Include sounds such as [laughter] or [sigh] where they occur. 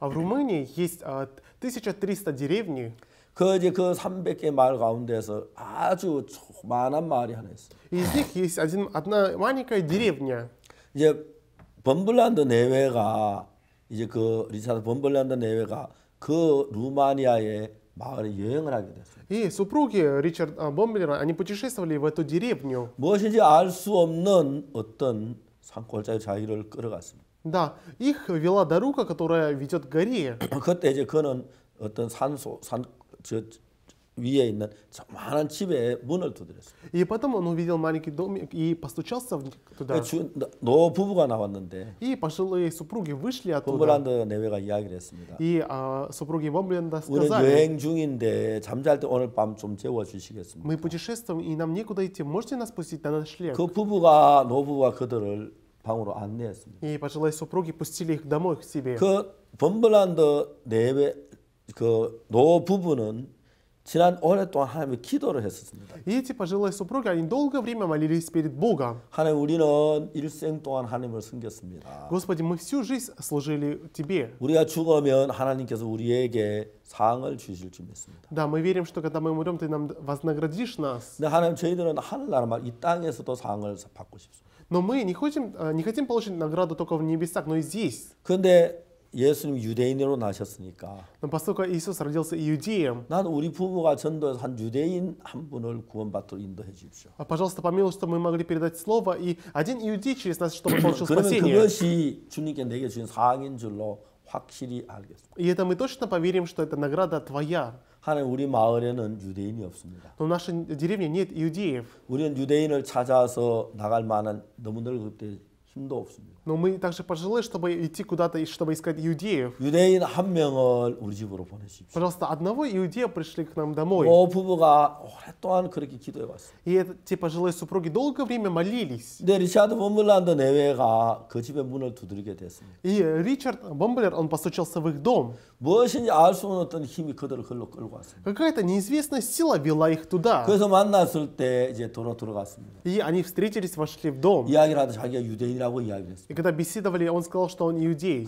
А в Румынии есть 1300 деревни. 그 이제 그 300개 마을 가운데서 아주 조만한 마을이 하나 있어. Из них есть один, одна маленькая деревня. 이제 범블란드 내외가 이제 그 리차드 범블란드 내외가 그 루마니아의 마을에 여행을 하게 됐어요. И супруги Ричард Бомбелера, они путешествовали в эту деревню. 무엇인지 알수 없는 어떤 산골짜기 자기를 끌어갔습니다. Да, их вела дорога, которая ведет к горе. И потом он увидел маленький домик и постучался в туда. 노 부부가 나왔는데. И пожилые супруги вышли оттуда. И а, супруги Бомбленда сказали. 중인데 Мы путешествуем и нам некуда идти. Можете нас пустить на наш шлях? 그 부부가 방으로 안내했습니다. И пожилые супруги пустили их домой к себе. 그 범블란드 내외 그 노부부는 지난 오랫동안 하나님의 기도를 했었습니다. И эти пожилые супруги они долгое время молились перед Богом. 하나님 우리는 일생 동안 하나님을 섬겼습니다. Господи, мы всю жизнь служили тебе. 우리가 죽으면 하나님께서 우리에게 상을 주실 줄 믿습니다. Да, мы верим, что когда мы умрем, ты нам вознаградишь нас. 근데 하나님 저희들은 하늘나라만 이 땅에서도 상을 받고 싶습니다. Но мы не хотим, а, не хотим получить награду только в небесах, но и здесь. 근데 예수님 유대인으로 나셨으니까. Но поскольку Иисус родился иудеем. 난 우리 부부가 전도해서 한 유대인 한 분을 구원받도록 인도해 주십시오. А пожалуйста, помилуй, чтобы мы могли передать слово и один иудей через нас, чтобы получил [clears throat] спасение. 그것이 주님께 내게 주신 사항인 줄로 확실히 알겠습니다. И это мы точно поверим, что эта награда твоя. 하나님 우리 마을에는 유대인이 없습니다. Но в нашей деревне нет иудеев. 우리는 유대인을 찾아서 나갈 만한 너무나 그때 힘도 없습니다. Но мы также пожелали, чтобы идти куда-то, и чтобы искать иудеев. Пожалуйста, одного иудея пришли к нам домой. 어, 부부가 오랫동안 그렇게 기도해 왔어요. И эти пожилые супруги долгое время молились. 근데 리차드 범블란드 내외가 그 집의 문을 두드리게 И Ричард Бомблер, он постучался в их дом. 무엇인지 알수 Какая-то неизвестная сила вела их туда. 그래서 만났을 때 이제 돌아 들어갔습니다. И они встретились, вошли в дом. 이야기를 하다 자기가 유대인이라고 이야기를 했습니다. И когда беседовали, он сказал, что он иудей.